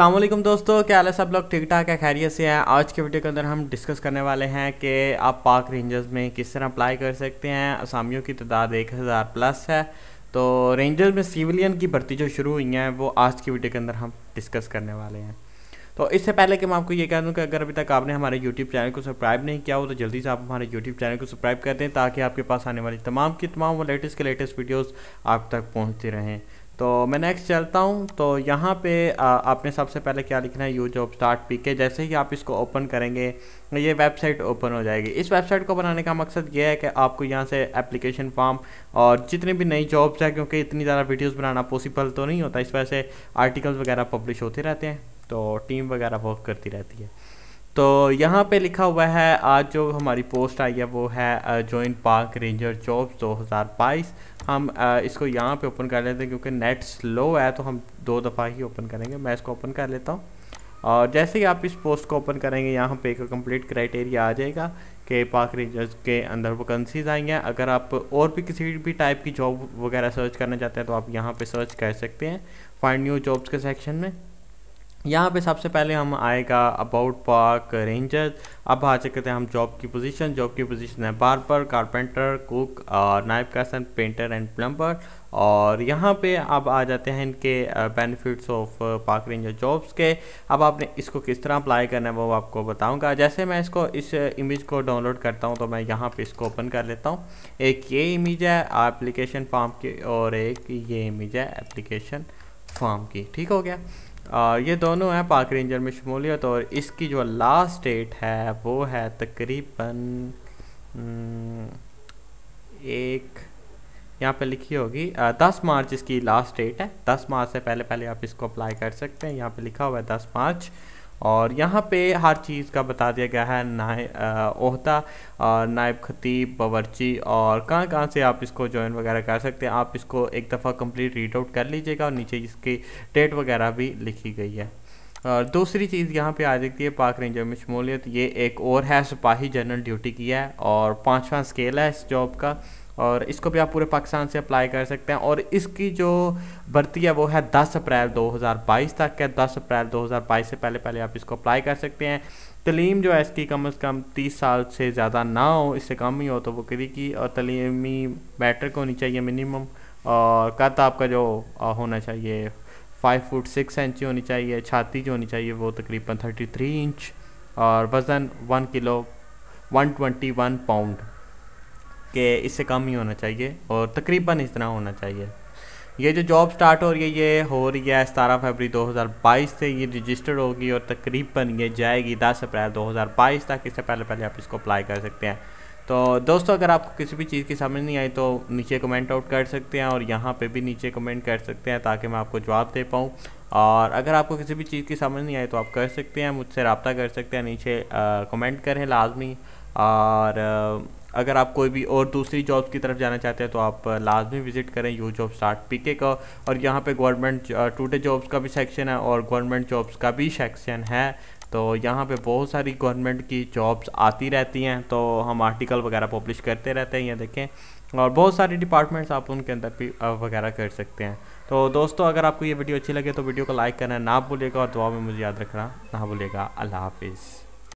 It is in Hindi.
अल्लाम दोस्तों क्या हाल है सब लोग ठीक ठाक है खैरियत से हैं आज के वीडियो के अंदर हम डिस्कस करने वाले हैं कि आप पाक रेंजर्स में किस तरह अप्लाई कर सकते हैं असामियों की तादाद एक हज़ार प्लस है तो रेंजर्स में सिविलियन की भर्ती जो शुरू हुई हैं वो आज की वीडियो के अंदर हम डिस्कस करने वाले हैं तो इससे पहले कि मैं आपको ये कह दूँ कि अगर अभी तक आपने हमारे यूट्यूब चैनल को सब्सक्राइब नहीं किया हो तो जल्दी से आप हमारे यूट्यूब चैनल को सब्सक्राइब कर दें ताकि आपके पास आने वाली तमाम की तमाम वो लेटेस्ट के लेटेस्ट वीडियोज़ आप तक पहुँचती रहें तो मैं नेक्स्ट चलता हूँ तो यहाँ पे आ, आपने सबसे पहले क्या लिखना है यूज ऑफ स्टार्ट पी के जैसे ही आप इसको ओपन करेंगे ये वेबसाइट ओपन हो जाएगी इस वेबसाइट को बनाने का मकसद ये है कि आपको यहाँ से एप्लीकेशन फॉर्म और जितनी भी नई जॉब्स हैं क्योंकि इतनी ज़्यादा वीडियोज़ बनाना पॉसिबल तो नहीं होता इस वजह से आर्टिकल्स वगैरह पब्लिश होते रहते हैं तो टीम वगैरह वर्क करती रहती है तो यहाँ पे लिखा हुआ है आज जो हमारी पोस्ट आई है वो है जॉइंट पार्क रेंजर जॉब्स 2022 हम इसको यहाँ पे ओपन कर लेते हैं क्योंकि नेट स्लो है तो हम दो दफ़ा ही ओपन करेंगे मैं इसको ओपन कर लेता हूँ और जैसे ही आप इस पोस्ट को ओपन करेंगे यहाँ पे एक कंप्लीट क्राइटेरिया आ जाएगा कि पाक रेंजर्स के अंदर वैकेंसीज आई हैं अगर आप और भी किसी भी टाइप की जॉब वगैरह सर्च करना चाहते हैं तो आप यहाँ पे सर्च कर सकते हैं फाइंड न्यू जॉब्स के सेक्शन में यहाँ पे सबसे पहले हम आएगा अबाउट पार्क रेंजर अब आ चुके थे हम जॉब की पोजीशन जॉब की पोजीशन है बारबर कारपेंटर कुक और नाइफ कैसन पेंटर एंड प्लम्बर और यहाँ पे अब आ जाते हैं इनके benefits of park ranger jobs के अब आपने इसको किस तरह अप्लाई करना है वो आपको बताऊंगा जैसे मैं इसको इस इमेज uh, को डाउनलोड करता हूँ तो मैं यहाँ पे इसको ओपन कर लेता हूँ एक ये इमेज है एप्लीकेशन फॉर्म की और एक ये इमेज है एप्लीकेशन फॉर्म की ठीक हो गया ये दोनों हैं पाक रेंजर में शमूलियत और इसकी जो लास्ट डेट है वो है तकरीबन हम्म, एक यहाँ पे लिखी होगी दस मार्च इसकी लास्ट डेट है दस मार्च से पहले पहले आप इसको अप्लाई कर सकते हैं यहाँ पे लिखा हुआ है दस मार्च और यहाँ पे हर चीज़ का बता दिया गया है नाहदा और नायब खतीब बावरची और कहाँ कहाँ से आप इसको ज्वाइन वगैरह कर सकते हैं आप इसको एक दफ़ा कंप्लीट रीड आउट कर लीजिएगा और नीचे इसकी डेट वगैरह भी लिखी गई है और दूसरी चीज़ यहाँ पे आ जाती है पाक रेंजर में शमूलियत ये एक और है सिपाही जनरल ड्यूटी की है और पाँचवा स्केल है इस जॉब का और इसको भी आप पूरे पाकिस्तान से अप्लाई कर सकते हैं और इसकी जो भर्ती है वो है 10 अप्रैल 2022 तक है 10 अप्रैल 2022 से पहले पहले आप इसको अप्लाई कर सकते हैं तलीम जो है इसकी कम अज़ कम तीस साल से ज़्यादा ना हो इससे कम ही हो तो वो करी की और तलीमी मैट्रिक होनी चाहिए मिनिमम और कद आपका जो होना चाहिए फाइव फुट सिक्स इंच होनी चाहिए छाती जो होनी चाहिए वो तकरीबन थर्टी थ्री इंच और वज़न one kilo one twenty one pound कि इससे कम ही होना चाहिए और तकरीबन इस तरह होना चाहिए ये जो जॉब स्टार्ट हो रही है ये हो रही है सतारह फरवरी 2022 से ये रजिस्टर्ड होगी और तकरीबन ये जाएगी 10 अप्रैल 2022 तक इससे पहले पहले आप इसको अप्लाई कर सकते हैं तो दोस्तों अगर आपको किसी भी चीज़ की समझ नहीं आई तो नीचे कमेंट आउट कर सकते हैं और यहाँ पे भी नीचे कमेंट कर सकते हैं ताकि मैं आपको जवाब दे पाऊँ और अगर आपको किसी भी चीज़ की समझ नहीं आई तो आप कर सकते हैं मुझसे रबता कर सकते हैं नीचे कमेंट करें लाजमी और आ, अगर आप कोई भी और दूसरी जॉब्स की तरफ जाना चाहते हैं तो आप लाजमी विजिट करें यू जॉब स्टार्ट पी का और यहाँ पे गवर्नमेंट टूटे जॉब्स का भी सेक्शन है और गवर्नमेंट जॉब्स का भी सेक्शन है तो यहाँ पे बहुत सारी गवर्नमेंट की जॉब्स आती रहती हैं तो हम आर्टिकल वगैरह पब्लिश करते रहते हैं ये देखें और बहुत सारी डिपार्टमेंट्स आप उनके अंदर भी वगैरह कर सकते हैं तो दोस्तों अगर आपको ये वीडियो अच्छी लगे तो वीडियो को लाइक करना ना भूलिएगा और दुआ में मुझे याद रखना ना भूलिएगा अल्लाह हाफिज़